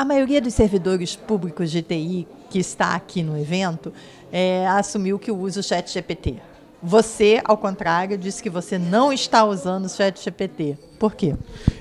A maioria dos servidores públicos de TI que está aqui no evento é, assumiu que usa o chat GPT. Você, ao contrário, disse que você não está usando o chat GPT. Por quê?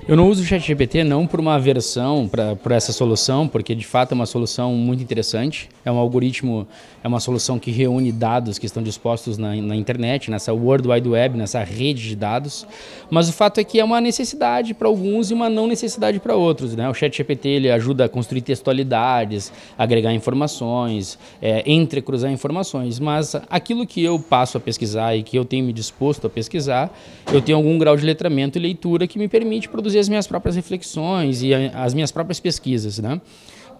Eu não uso o ChatGPT não por uma aversão para essa solução, porque de fato é uma solução muito interessante. É um algoritmo, é uma solução que reúne dados que estão dispostos na, na internet, nessa World Wide Web, nessa rede de dados. Mas o fato é que é uma necessidade para alguns e uma não necessidade para outros. Né? O ChatGPT ele ajuda a construir textualidades, agregar informações, é, entrecruzar informações. Mas aquilo que eu passo a pesquisar e que eu tenho me disposto a pesquisar, eu tenho algum grau de letramento e leitura que me permite produzir as minhas próprias reflexões e as minhas próprias pesquisas, né?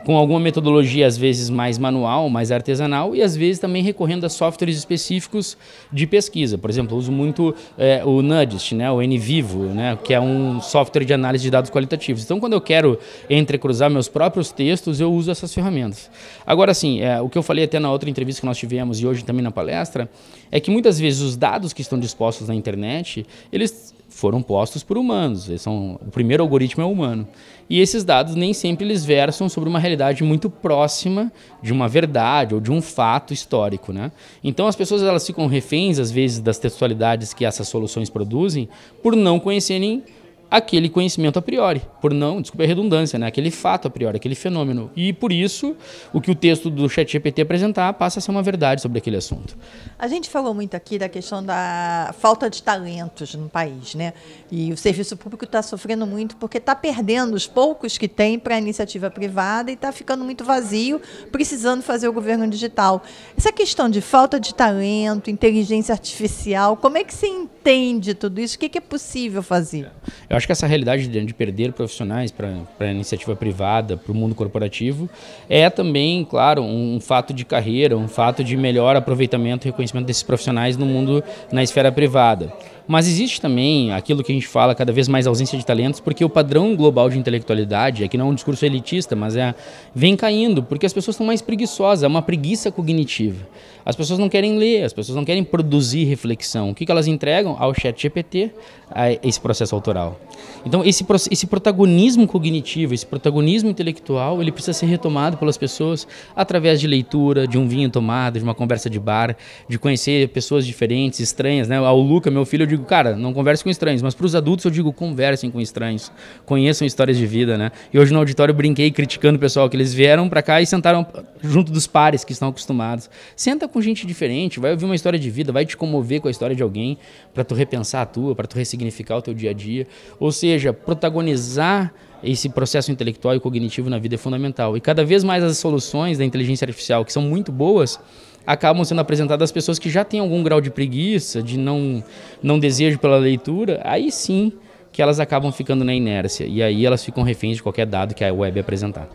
com alguma metodologia às vezes mais manual, mais artesanal e às vezes também recorrendo a softwares específicos de pesquisa. Por exemplo, uso muito é, o Nudist, né, o NVivo, né, que é um software de análise de dados qualitativos. Então, quando eu quero entrecruzar meus próprios textos, eu uso essas ferramentas. Agora, sim, é, o que eu falei até na outra entrevista que nós tivemos e hoje também na palestra é que muitas vezes os dados que estão dispostos na internet, eles foram postos por humanos. Eles são, o primeiro algoritmo é humano. E esses dados nem sempre eles versam sobre uma realidade muito próxima de uma verdade ou de um fato histórico, né? Então as pessoas elas ficam reféns às vezes das textualidades que essas soluções produzem por não conhecerem aquele conhecimento a priori, por não, desculpa a redundância, né? aquele fato a priori, aquele fenômeno. E por isso, o que o texto do ChatGPT apresentar passa a ser uma verdade sobre aquele assunto. A gente falou muito aqui da questão da falta de talentos no país, né? E o serviço público está sofrendo muito porque está perdendo os poucos que tem para a iniciativa privada e está ficando muito vazio, precisando fazer o governo digital. Essa questão de falta de talento, inteligência artificial, como é que se entende tudo isso? O que, é possível fazer? É. Eu acho que essa realidade de, de perder profissionais para a iniciativa privada, para o mundo corporativo, é também, claro, um, um, fato de carreira, um fato de melhor aproveitamento e reconhecimento desses profissionais no mundo, na esfera privada. Mas existe também aquilo que a gente fala cada vez mais ausência de talentos, porque o padrão global de intelectualidade, aqui é não é um discurso elitista, mas é vem caindo, porque as pessoas estão mais preguiçosas, é uma preguiça cognitiva. As pessoas não querem ler, as pessoas não querem produzir reflexão. O que, que elas entregam? Ao chat GPT, a esse processo autoral. Então, esse, esse protagonismo cognitivo, esse protagonismo intelectual, ele precisa ser retomado pelas pessoas através de leitura, de um vinho tomado, de uma conversa de bar, de conhecer pessoas diferentes, estranhas. Né? Ao ah, Luca, meu filho, eu digo, digo, cara, não converse com estranhos, mas para os adultos eu digo, conversem com estranhos, conheçam histórias de vida, né? E hoje no auditório eu brinquei criticando o pessoal que eles vieram para cá e sentaram junto dos pares que estão acostumados. Senta com gente diferente, vai ouvir uma história de vida, vai te comover com a história de alguém para tu repensar a tua, para tu ressignificar o teu dia a dia. Ou seja, protagonizar esse processo intelectual e cognitivo na vida é fundamental. E cada vez mais as soluções da inteligência artificial, que são muito boas, acabam sendo apresentadas às pessoas que já têm algum grau de preguiça, de não, não desejo pela leitura, aí sim que elas acabam ficando na inércia. E aí elas ficam reféns de qualquer dado que a web apresentar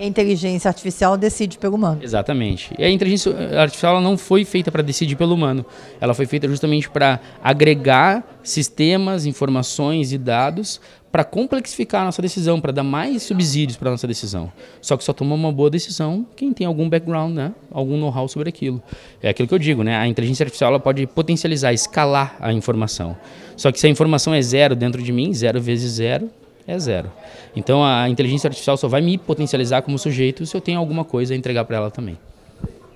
a inteligência artificial decide pelo humano. Exatamente. E a inteligência artificial não foi feita para decidir pelo humano. Ela foi feita justamente para agregar sistemas, informações e dados para complexificar a nossa decisão, para dar mais subsídios para a nossa decisão. Só que só toma uma boa decisão quem tem algum background, né? algum know-how sobre aquilo. É aquilo que eu digo, né? a inteligência artificial ela pode potencializar, escalar a informação. Só que se a informação é zero dentro de mim, zero vezes zero, é zero. Então a inteligência artificial só vai me potencializar como sujeito se eu tenho alguma coisa a entregar para ela também.